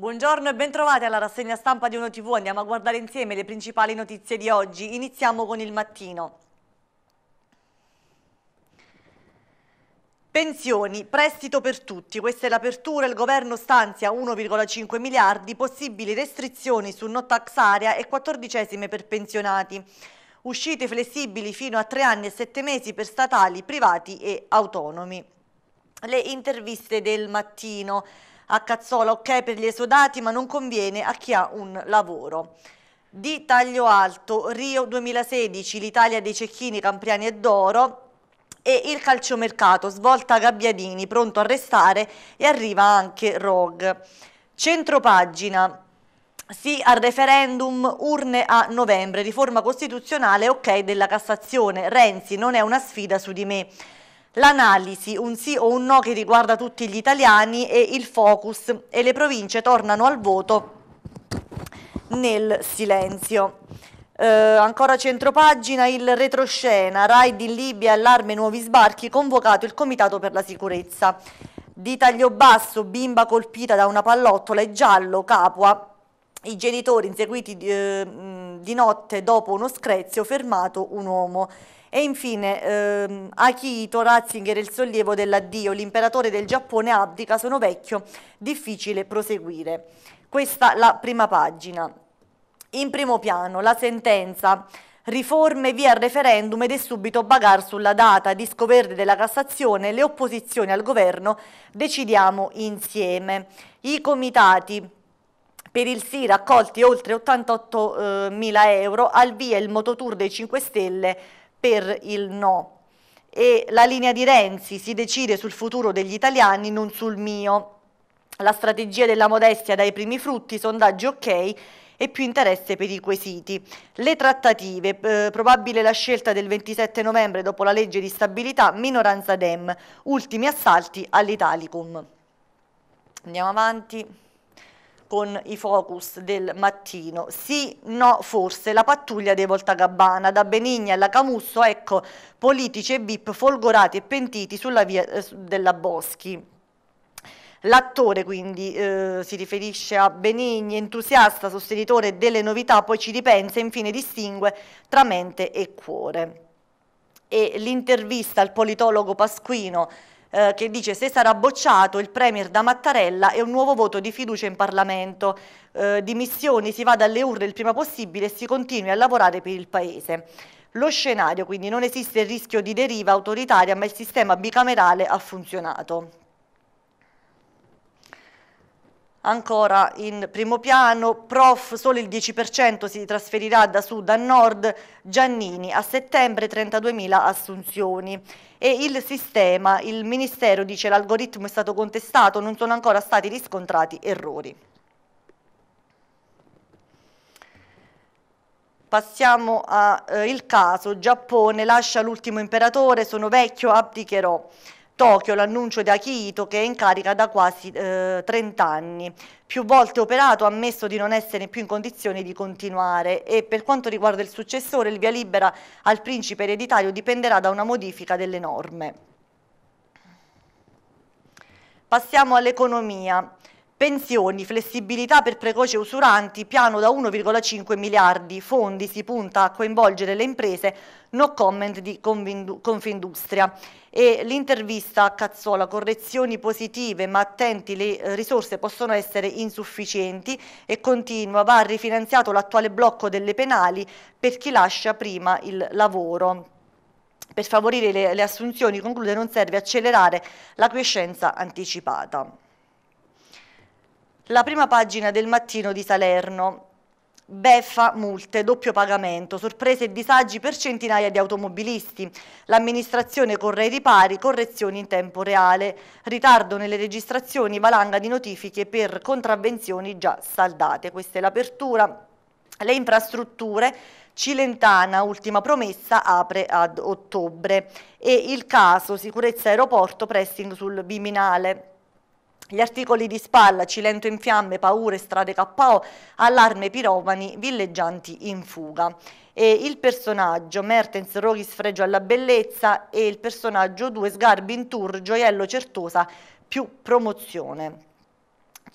Buongiorno e bentrovati alla rassegna stampa di Uno TV. Andiamo a guardare insieme le principali notizie di oggi. Iniziamo con il mattino. Pensioni, prestito per tutti, questa è l'apertura, il governo stanzia 1,5 miliardi, possibili restrizioni su no tax area e quattordicesime per pensionati. Uscite flessibili fino a 3 anni e 7 mesi per statali, privati e autonomi. Le interviste del mattino a Cazzola, ok per gli esodati ma non conviene a chi ha un lavoro. Di taglio alto, Rio 2016, l'Italia dei cecchini, campriani e d'oro, e il calciomercato, svolta Gabbiadini, pronto a restare e arriva anche Rogue. Centropagina, sì al referendum, urne a novembre, riforma costituzionale ok della Cassazione, Renzi non è una sfida su di me l'analisi, un sì o un no che riguarda tutti gli italiani e il focus e le province tornano al voto nel silenzio. Eh, ancora centropagina, il retroscena, raid in Libia, allarme nuovi sbarchi, convocato il Comitato per la Sicurezza. Di taglio basso, bimba colpita da una pallottola e giallo, Capua. I genitori inseguiti... Eh, di notte dopo uno screzio fermato un uomo. E infine ehm, Akihito Ratzinger il sollievo dell'addio, l'imperatore del Giappone abdica, sono vecchio, difficile proseguire. Questa la prima pagina. In primo piano la sentenza riforme via referendum ed è subito bagar sulla data, disco verde della Cassazione, le opposizioni al governo decidiamo insieme. I comitati per il sì raccolti oltre 88.000 euro, al via il mototour dei 5 Stelle per il no. E la linea di Renzi si decide sul futuro degli italiani, non sul mio. La strategia della modestia dai primi frutti, sondaggi ok e più interesse per i quesiti. Le trattative, eh, probabile la scelta del 27 novembre dopo la legge di stabilità, minoranza Dem, ultimi assalti all'Italicum. Andiamo avanti con i focus del mattino. Sì, no, forse, la pattuglia dei Voltacabbana, da Benigna alla Camusso, ecco, politici e bip folgorati e pentiti sulla via eh, della Boschi. L'attore quindi eh, si riferisce a Benigni, entusiasta, sostenitore delle novità, poi ci ripensa e infine distingue tra mente e cuore. E l'intervista al politologo Pasquino eh, che dice se sarà bocciato il Premier da Mattarella è un nuovo voto di fiducia in Parlamento, eh, dimissioni, si vada alle urne il prima possibile e si continui a lavorare per il Paese. Lo scenario quindi non esiste il rischio di deriva autoritaria ma il sistema bicamerale ha funzionato ancora in primo piano, prof solo il 10% si trasferirà da sud a nord, Giannini a settembre 32.000 assunzioni e il sistema, il ministero dice l'algoritmo è stato contestato, non sono ancora stati riscontrati errori. Passiamo al eh, caso, Giappone lascia l'ultimo imperatore, sono vecchio, abdicherò. Tokyo l'annuncio di Akihito che è in carica da quasi eh, 30 anni. Più volte operato ha ammesso di non essere più in condizione di continuare e per quanto riguarda il successore il via libera al principe ereditario dipenderà da una modifica delle norme. Passiamo all'economia. Pensioni, flessibilità per precoce usuranti, piano da 1,5 miliardi, fondi, si punta a coinvolgere le imprese, no comment di Confindustria. E l'intervista a Cazzola, correzioni positive ma attenti, le eh, risorse possono essere insufficienti e continua, va rifinanziato l'attuale blocco delle penali per chi lascia prima il lavoro. Per favorire le, le assunzioni, conclude, non serve accelerare la crescenza anticipata la prima pagina del mattino di Salerno. Beffa, multe, doppio pagamento, sorprese e disagi per centinaia di automobilisti. L'amministrazione corre ai ripari, correzioni in tempo reale, ritardo nelle registrazioni, valanga di notifiche per contravvenzioni già saldate. Questa è l'apertura. Le infrastrutture, Cilentana, ultima promessa, apre ad ottobre. E il caso, sicurezza aeroporto, pressing sul Biminale. Gli articoli di spalla, Cilento in fiamme, paure, strade KO, allarme piromani, villeggianti in fuga. E il personaggio Mertens Roghi sfregio alla bellezza e il personaggio 2, sgarbi in tour, gioiello certosa più promozione.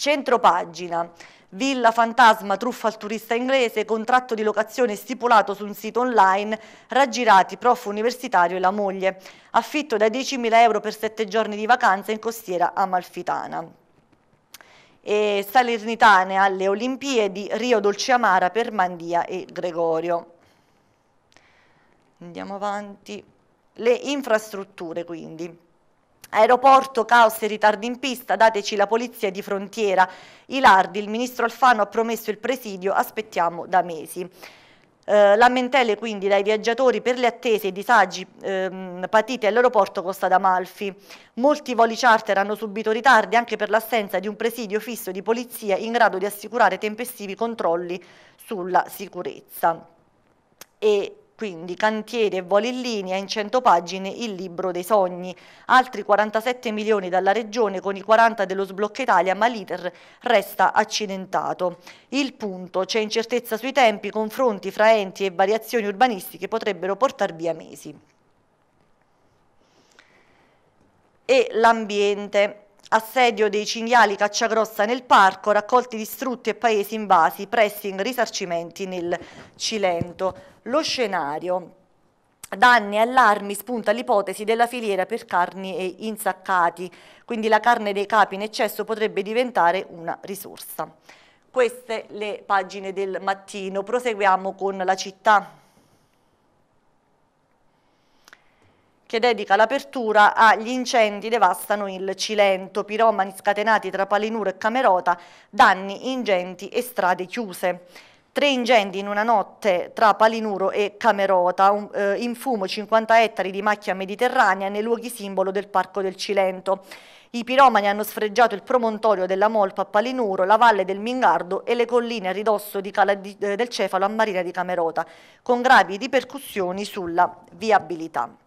Centropagina. Villa fantasma, truffa al turista inglese, contratto di locazione stipulato su un sito online, raggirati, prof universitario e la moglie. Affitto da 10.000 euro per 7 giorni di vacanza in costiera amalfitana e salernitane alle Olimpiadi, Rio Dolceamara per Mandia e Gregorio. Andiamo avanti. Le infrastrutture quindi. Aeroporto, caos e ritardi in pista, dateci la polizia di frontiera. Ilardi, il ministro Alfano ha promesso il presidio, aspettiamo da mesi. Eh, lamentele quindi dai viaggiatori per le attese e i disagi ehm, patiti all'aeroporto Costa d'Amalfi. Molti voli charter hanno subito ritardi anche per l'assenza di un presidio fisso di polizia in grado di assicurare tempestivi controlli sulla sicurezza. E quindi cantieri e voli in linea in 100 pagine il libro dei sogni, altri 47 milioni dalla regione con i 40 dello sblocca Italia ma l'iter resta accidentato. Il punto, c'è incertezza sui tempi, confronti fra enti e variazioni urbanistiche potrebbero portar via mesi. E l'ambiente assedio dei cinghiali caccia grossa nel parco, raccolti distrutti e paesi invasi, pressing, risarcimenti nel Cilento. Lo scenario. Danni e allarmi spunta l'ipotesi della filiera per carni e insaccati, quindi la carne dei capi in eccesso potrebbe diventare una risorsa. Queste le pagine del mattino, proseguiamo con la città. che dedica l'apertura agli incendi devastano il Cilento, piromani scatenati tra Palinuro e Camerota, danni ingenti e strade chiuse. Tre incendi in una notte tra Palinuro e Camerota, un, eh, in fumo 50 ettari di macchia mediterranea nei luoghi simbolo del Parco del Cilento. I piromani hanno sfreggiato il promontorio della Molpa a Palinuro, la valle del Mingardo e le colline a ridosso di di, eh, del Cefalo a Marina di Camerota, con gravi ripercussioni sulla viabilità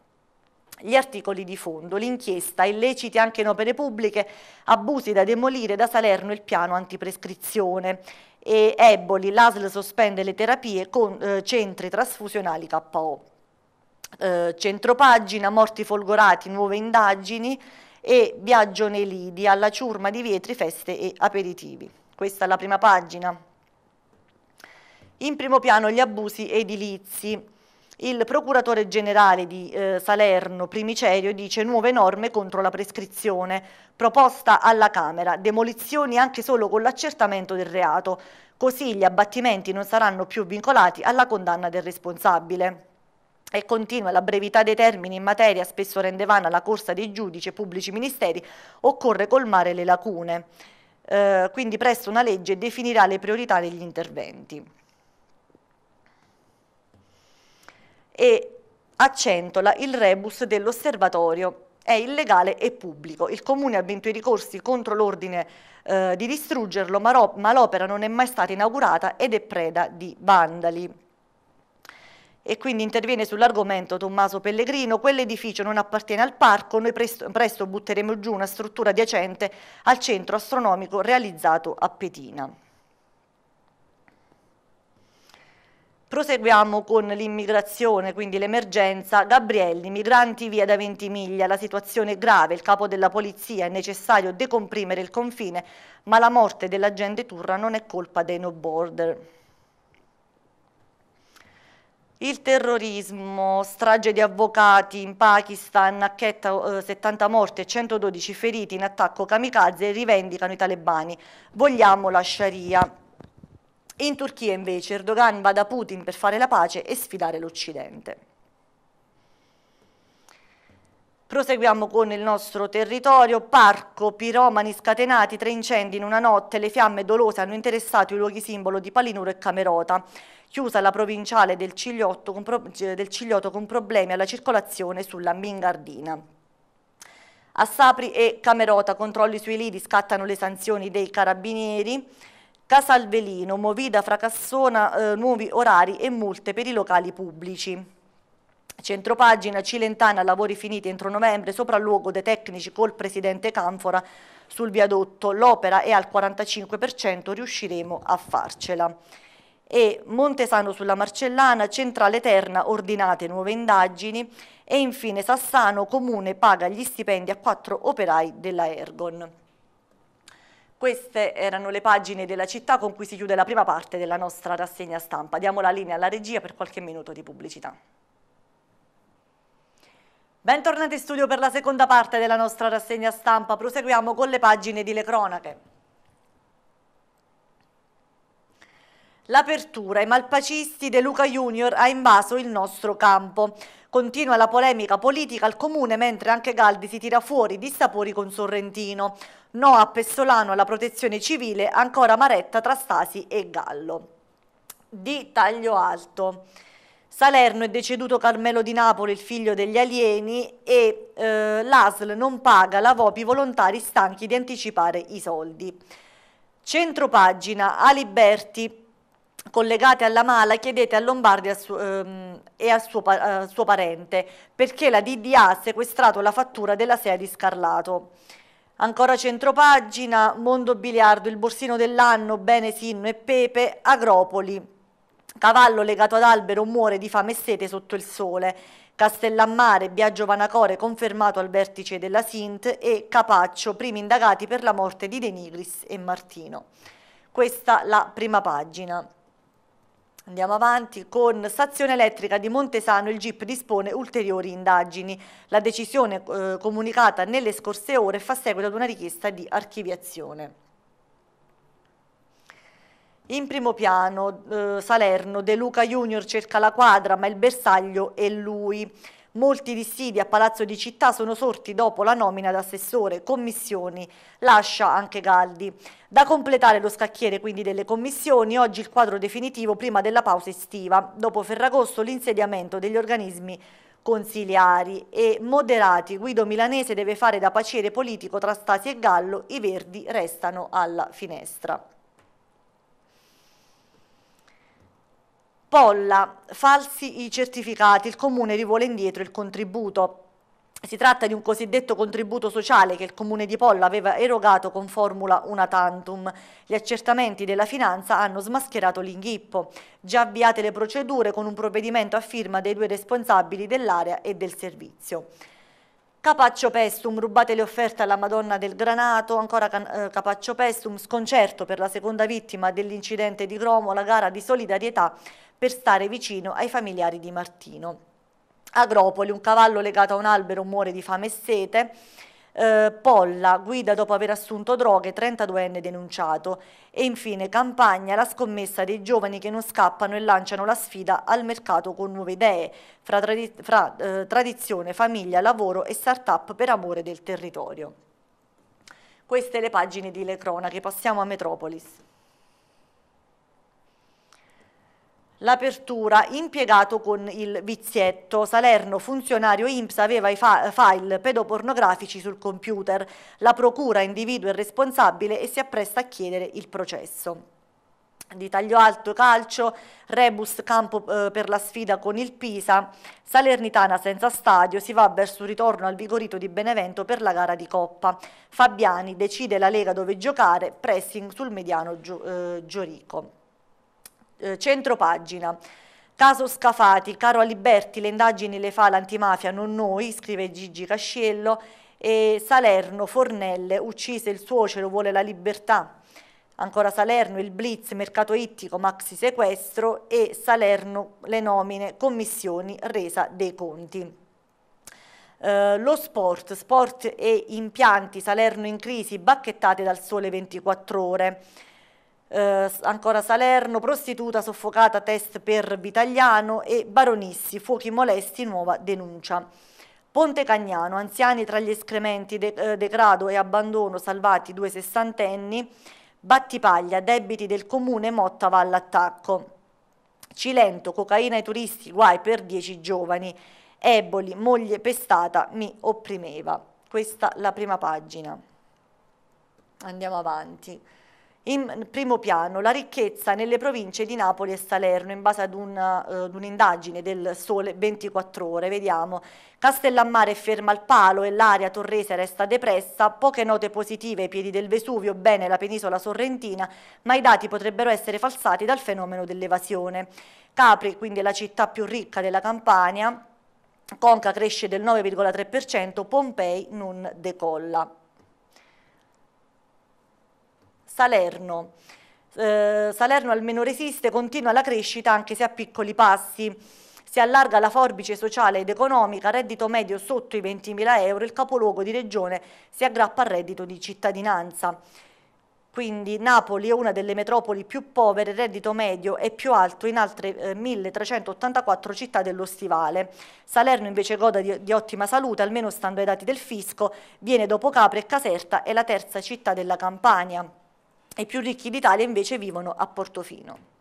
gli articoli di fondo, l'inchiesta, illeciti anche in opere pubbliche, abusi da demolire da Salerno il piano antiprescrizione e Eboli, l'ASL sospende le terapie con eh, centri trasfusionali KO. Eh, centropagina, morti folgorati, nuove indagini e viaggio nei lidi, alla ciurma di vetri, feste e aperitivi. Questa è la prima pagina. In primo piano gli abusi edilizi. Il procuratore generale di eh, Salerno, Primicerio, dice nuove norme contro la prescrizione, proposta alla Camera, demolizioni anche solo con l'accertamento del reato, così gli abbattimenti non saranno più vincolati alla condanna del responsabile. E continua la brevità dei termini in materia, spesso rende vana la corsa dei giudici e pubblici ministeri, occorre colmare le lacune. Eh, quindi presto una legge definirà le priorità degli interventi. e accentola il rebus dell'osservatorio è illegale e pubblico. Il Comune ha vinto i ricorsi contro l'ordine eh, di distruggerlo, ma, l'opera non è mai stata inaugurata ed è preda di vandali. E quindi interviene sull'argomento Tommaso Pellegrino, quell'edificio non appartiene al parco, noi presto, presto butteremo giù una struttura adiacente al centro astronomico realizzato a Petina. Proseguiamo con l'immigrazione, quindi l'emergenza. Gabrielli, migranti via da Ventimiglia, la situazione è grave, il capo della polizia è necessario decomprimere il confine, ma la morte dell'agente Turra non è colpa dei no border. Il terrorismo, strage di avvocati in Pakistan, acchetta eh, 70 morti e 112 feriti in attacco kamikaze, rivendicano i talebani. Vogliamo la Sharia. In Turchia invece Erdogan va da Putin per fare la pace e sfidare l'Occidente. Proseguiamo con il nostro territorio, parco, piromani scatenati, tre incendi in una notte, le fiamme dolose hanno interessato i luoghi simbolo di Palinuro e Camerota. Chiusa la provinciale del Cigliotto con, pro eh, del Cigliotto con problemi alla circolazione sulla Mingardina. A Sapri e Camerota controlli sui lidi scattano le sanzioni dei carabinieri. Velino, Movida, Fracassona, eh, nuovi orari e multe per i locali pubblici. Centropagina Cilentana, lavori finiti entro novembre, sopralluogo dei tecnici col presidente Canfora sul viadotto. L'opera è al 45%, riusciremo a farcela. E Montesano sulla Marcellana, Centrale Terna, ordinate nuove indagini. E infine Sassano, Comune, paga gli stipendi a quattro operai della Ergon. Queste erano le pagine della città con cui si chiude la prima parte della nostra rassegna stampa. Diamo la linea alla regia per qualche minuto di pubblicità. Bentornati in studio per la seconda parte della nostra rassegna stampa. Proseguiamo con le pagine di Le Cronache. L'apertura, i malpacisti De Luca Junior ha invaso il nostro campo. Continua la polemica politica al comune mentre anche Galdi si tira fuori dissapori con Sorrentino. No a Pessolano alla protezione civile, ancora Maretta tra Stasi e Gallo. Di taglio alto. Salerno è deceduto Carmelo di Napoli, il figlio degli alieni, e eh, l'ASL non paga la VOPI volontari stanchi di anticipare i soldi. Centropagina, Aliberti, collegate alla mala chiedete a Lombardi ehm, e a suo, suo, parente perché la DDA ha sequestrato la fattura della SEA di Scarlato. Ancora centropagina, Mondo Biliardo, il borsino dell'anno, Bene Sinno e Pepe, Agropoli. Cavallo legato ad albero muore di fame e sete sotto il sole. Castellammare, Biagio Vanacore confermato al vertice della Sint e Capaccio, primi indagati per la morte di De Nigris e Martino. Questa la prima pagina. Andiamo avanti con Stazione Elettrica di Montesano, il GIP dispone ulteriori indagini. La decisione eh, comunicata nelle scorse ore fa seguito ad una richiesta di archiviazione. In primo piano eh, Salerno, De Luca Junior cerca la quadra ma il bersaglio è lui. Molti dissidi a Palazzo di Città sono sorti dopo la nomina ad assessore, commissioni, lascia anche Galdi. Da completare lo scacchiere quindi delle commissioni, oggi il quadro definitivo prima della pausa estiva, dopo Ferragosto l'insediamento degli organismi consiliari e moderati. Guido Milanese deve fare da paciere politico tra Stasi e Gallo, i Verdi restano alla finestra. Polla, falsi i certificati, il comune rivuole indietro il contributo. Si tratta di un cosiddetto contributo sociale che il comune di Polla aveva erogato con formula una tantum. Gli accertamenti della finanza hanno smascherato l'inghippo. Già avviate le procedure con un provvedimento a firma dei due responsabili dell'area e del servizio. Capaccio Pestum, rubate le offerte alla Madonna del Granato, ancora eh, Capaccio Pestum, sconcerto per la seconda vittima dell'incidente di Cromo, la gara di solidarietà per stare vicino ai familiari di Martino. Agropoli, un cavallo legato a un albero muore di fame e sete eh, Polla, guida dopo aver assunto droghe, 32enne denunciato. E infine Campagna, la scommessa dei giovani che non scappano e lanciano la sfida al mercato con nuove idee, fra, tradi fra eh, tradizione, famiglia, lavoro e start-up per amore del territorio. Queste le pagine di Le Cronache, passiamo a Metropolis. L'apertura impiegato con il vizietto. Salerno, funzionario IMPS, aveva i file pedopornografici sul computer. La procura individua il responsabile e si appresta a chiedere il processo di taglio alto calcio, Rebus campo eh, per la sfida con il Pisa, Salernitana senza stadio, si va verso il ritorno al Vigorito di Benevento per la gara di Coppa. Fabiani decide la Lega dove giocare, pressing sul mediano Gio, eh, Giorico eh, pagina. Caso Scafati, caro Aliberti, le indagini le fa l'antimafia, non noi, scrive Gigi Casciello, e Salerno, Fornelle, uccise il suocero, vuole la libertà. Ancora Salerno, il blitz, mercato ittico, maxi sequestro e Salerno le nomine, commissioni, resa dei conti. Eh, lo sport, sport e impianti, Salerno in crisi, bacchettate dal sole 24 ore. Eh, ancora Salerno, prostituta soffocata, test per Vitagliano e Baronissi, fuochi molesti, nuova denuncia. Ponte Cagnano, anziani tra gli escrementi, de eh, degrado e abbandono, salvati due sessantenni, Battipaglia, debiti del comune, Motta va all'attacco. Cilento, cocaina ai turisti, guai per dieci giovani. Eboli, moglie pestata, mi opprimeva. Questa la prima pagina. Andiamo avanti. In primo piano la ricchezza nelle province di Napoli e Salerno in base ad eh, un'indagine uh, un del Sole 24 ore, vediamo. Castellammare è ferma al palo e l'area torrese resta depressa, poche note positive ai piedi del Vesuvio, bene la penisola sorrentina, ma i dati potrebbero essere falsati dal fenomeno dell'evasione. Capri, quindi la città più ricca della Campania, Conca cresce del 9,3%, Pompei non decolla. Salerno. Eh, Salerno almeno resiste, continua la crescita anche se a piccoli passi. Si allarga la forbice sociale ed economica, reddito medio sotto i 20.000 euro, il capoluogo di regione si aggrappa al reddito di cittadinanza. Quindi Napoli è una delle metropoli più povere, il reddito medio è più alto in altre 1384 eh, città dello stivale. Salerno invece goda di, di, ottima salute, almeno stando ai dati del fisco, viene dopo Capri e Caserta, è la terza città della Campania i più ricchi d'Italia invece vivono a Portofino.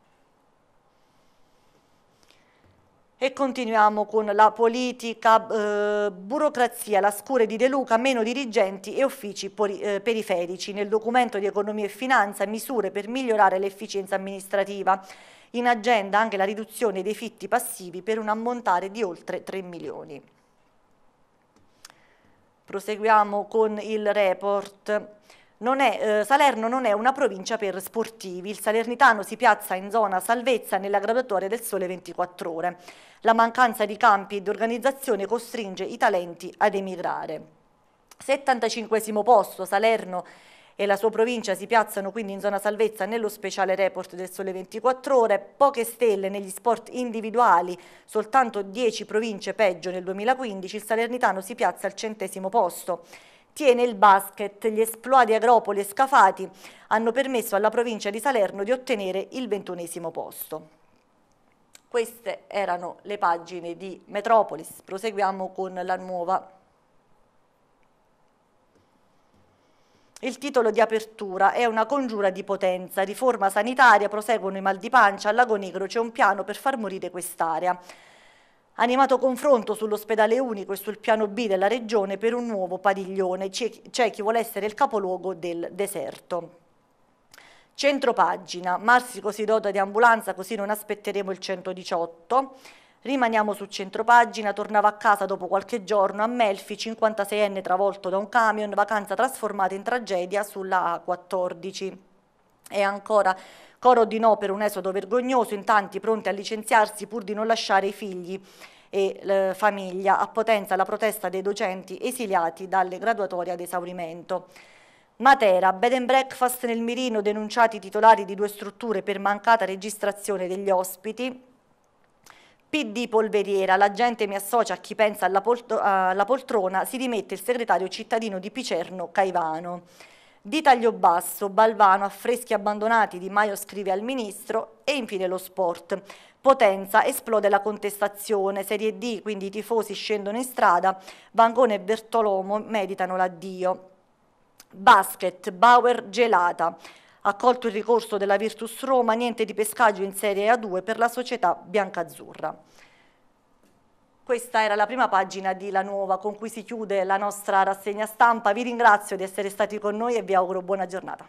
E continuiamo con la politica, eh, burocrazia, la scure di De Luca, meno dirigenti e uffici eh, periferici. Nel documento di economia e finanza misure per migliorare l'efficienza amministrativa. In agenda anche la riduzione dei fitti passivi per un ammontare di oltre 3 milioni. Proseguiamo con il report non è, eh, Salerno non è una provincia per sportivi, il Salernitano si piazza in zona salvezza nella graduatoria del sole 24 ore. La mancanza di campi e di organizzazione costringe i talenti ad emigrare. 75 posto, Salerno e la sua provincia si piazzano quindi in zona salvezza nello speciale report del Sole 24 Ore, poche stelle negli sport individuali, soltanto 10 province peggio nel 2015, il Salernitano si piazza al centesimo posto tiene il basket. Gli esplodi agropoli e scafati hanno permesso alla provincia di Salerno di ottenere il ventunesimo posto. Queste erano le pagine di Metropolis, proseguiamo con la nuova. Il titolo di apertura è una congiura di potenza, riforma sanitaria, proseguono i mal di pancia, al Lago Negro c'è un piano per far morire quest'area animato confronto sull'ospedale unico e sul piano B della regione per un nuovo padiglione, c'è chi vuole essere il capoluogo del deserto. Centro pagina, Marsico si dota di ambulanza così non aspetteremo il 118. Rimaniamo su centropagina, tornava a casa dopo qualche giorno a Melfi, 56enne travolto da un camion, vacanza trasformata in tragedia sulla A14. E ancora coro di no per un esodo vergognoso, in tanti pronti a licenziarsi pur di non lasciare i figli e famiglia, a Potenza la protesta dei docenti esiliati dalle graduatorie ad esaurimento. Matera, bed and breakfast nel mirino denunciati i titolari di due strutture per mancata registrazione degli ospiti. PD Polveriera, la gente mi associa a chi pensa alla, pol alla poltrona, si dimette il segretario cittadino di Picerno Caivano di taglio basso, Balvano, affreschi abbandonati, Di Maio scrive al ministro e infine lo sport. Potenza esplode la contestazione, Serie D, quindi i tifosi scendono in strada, Vangone e Bertolomo meditano l'addio. Basket, Bauer gelata, accolto il ricorso della Virtus Roma, niente di pescaggio in Serie A2 per la società biancazzurra. Questa era la prima pagina di La Nuova con cui si chiude la nostra rassegna stampa. Vi ringrazio di essere stati con noi e vi auguro buona giornata.